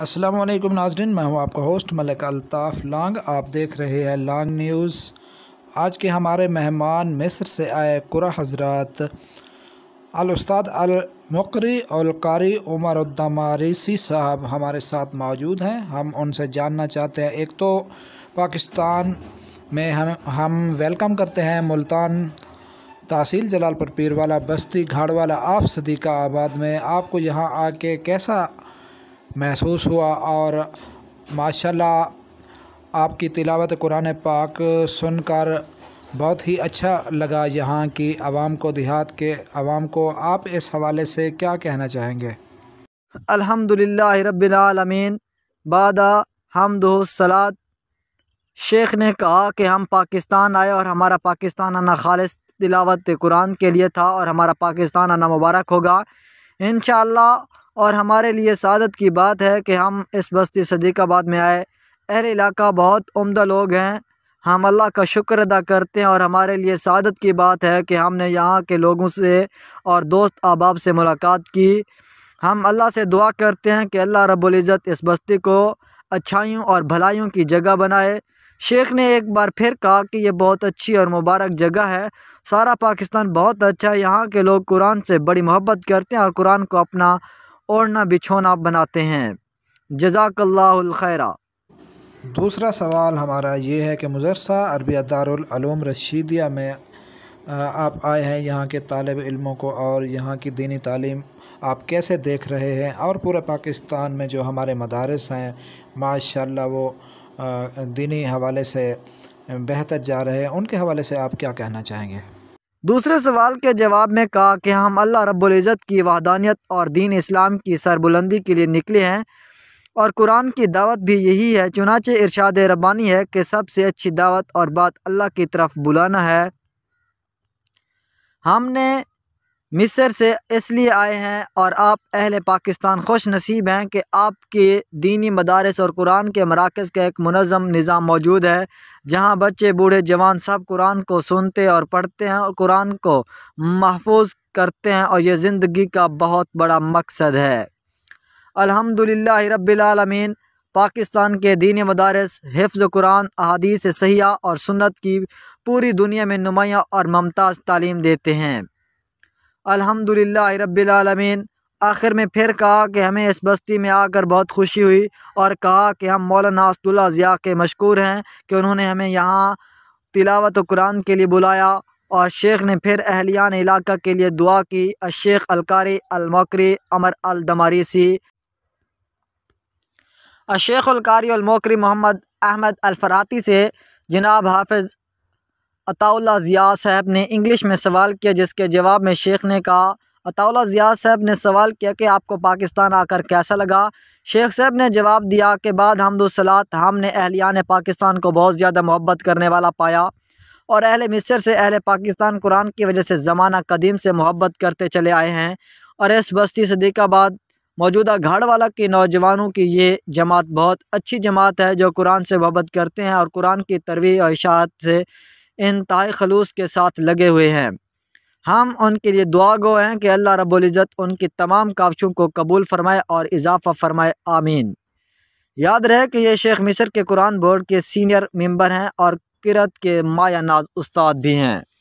अस्सलाम वालेकुम नाजरीन मैं हूं आपका होस्ट मलिक अल्ताफ़ लांग आप देख रहे हैं लांग न्यूज़ आज के हमारे मेहमान मिस्र से आए कुरा हजरात अल मुकरी और कारी उमर उद्दमारीसी साहब हमारे साथ मौजूद हैं हम उनसे जानना चाहते हैं एक तो पाकिस्तान में हम हम वेलकम करते हैं मुल्तान तहसील जलालपुर पीर वाला बस्ती घाड़ वाला आप सदी का आबाद में आपको यहाँ आके कैसा महसूस हुआ और माशाल्लाह आपकी तिलावत कुरान पाक सुनकर बहुत ही अच्छा लगा यहाँ की आवाम को देहात के आवाम को आप इस हवाले से क्या कहना चाहेंगे अल्हम्दुलिल्लाह रब्बिलामीन बादा सलात शेख ने कहा कि हम पाकिस्तान आए और हमारा पाकिस्तान आना खालिस तिलावत कुरान के लिए था और हमारा पाकिस्तान आना मुबारक होगा इन और हमारे लिए सादत की बात है कि हम इस बस्ती सदीकाबाद में आए अहल इलाका बहुत उम्दा लोग हैं हम अल्लाह का शुक्र अदा करते हैं और हमारे लिए सादत की बात है कि हमने यहाँ के लोगों से और दोस्त अहबाब से मुलाकात की हम अल्लाह से दुआ करते हैं कि अल्लाह रबुल्ज़त इस बस्ती को अच्छाइयों और भलाइयों की जगह बनाए शेख ने एक बार फिर कहा कि यह बहुत अच्छी और मुबारक जगह है सारा पाकिस्तान बहुत अच्छा है यहाँ के लोग कुरान से बड़ी मोहब्बत करते हैं और कुरान को अपना ना बिछोना बनाते हैं जजाकल्लाखैरा दूसरा सवाल हमारा ये है कि मुजरसा अरबी दारूम रशीदिया में आप आए हैं यहाँ के तालब इलमों को और यहाँ की दीनी तालीम आप कैसे देख रहे हैं और पूरे पाकिस्तान में जो हमारे मदारस हैं माशाल्लाह वो दीनी हवाले से बेहतर जा रहे हैं उनके हवाले से आप क्या कहना चाहेंगे दूसरे सवाल के जवाब में कहा कि हम अल्लाह रब्ज़त की वहदानियत और दीन इस्लाम की सरबुलंदी के लिए निकले हैं और कुरान की दावत भी यही है चुनाचे इरशाद रबानी है कि सबसे अच्छी दावत और बात अल्लाह की तरफ बुलाना है हमने मिस्र से इसलिए आए हैं और आप अहल पाकिस्तान खुश नसीब हैं कि आपके दीनी मदारस और कुरान के मराकज़ का एक मनज़म निज़ाम मौजूद है जहां बच्चे बूढ़े जवान सब कुरान को सुनते और पढ़ते हैं और कुरान को महफूज करते हैं और यह ज़िंदगी का बहुत बड़ा मकसद है अलहमदिल्ला रबीआलमीन पाकिस्तान के दीनी मदारस हिफ्ज़ कुरान से सयाह और सुन्नत की पूरी दुनिया में नुमाया और ममताज़ तालीम देते हैं अल्हम्दुलिल्लाह रबालमीन आखिर में फिर कहा कि हमें इस बस्ती में आकर बहुत खुशी हुई और कहा कि हम मौलाना असदुल्ला ज़िया के मशहूर हैं कि उन्होंने हमें यहाँ तिलावत कुरान के लिए बुलाया और शेख ने फिर अहलियान इलाका के लिए दुआ की अशेख अलकारी अलमोकरी अमर अल दमारीसी शेख अलकारी अलमोकरी मोहम्मद अहमद अलफराती से जनाब हाफिज़ अताउल्ला ज़िया साहब ने इंग्लिश में सवाल किया जिसके जवाब में शेख ने कहा अताउल्ला ज़िया साहब ने सवाल किया कि आपको पाकिस्तान आकर कैसा लगा शेख साहब ने जवाब दिया कि बाद हमदोसलात हमने अहलियान पाकिस्तान को बहुत ज़्यादा मोहब्बत करने वाला पाया और अहल मिस्र से अहल पाकिस्तान कुरान की वजह से ज़माना कदीम से मोहब्बत करते चले आए हैं और इस बस्ती सदीकाबाद मौजूदा घाड़वाला के नौजवानों की ये जमात बहुत अच्छी जमात है जो कुरान से मोहब्बत करते हैं और कुरान की तरवी और इशात से इनतहा खलूस के साथ लगे हुए हैं हम उनके लिए दुआ गो हैं कि अल्लाह रबुल्जत उनकी तमाम काविशों को कबूल फ़रमाए और इजाफ़ा फ़रमाए आमीन याद रहे कि ये शेख मिस्र के कुरान बोर्ड के सीनियर मेंबर हैं और किरत के माया नाज उस्ताद भी हैं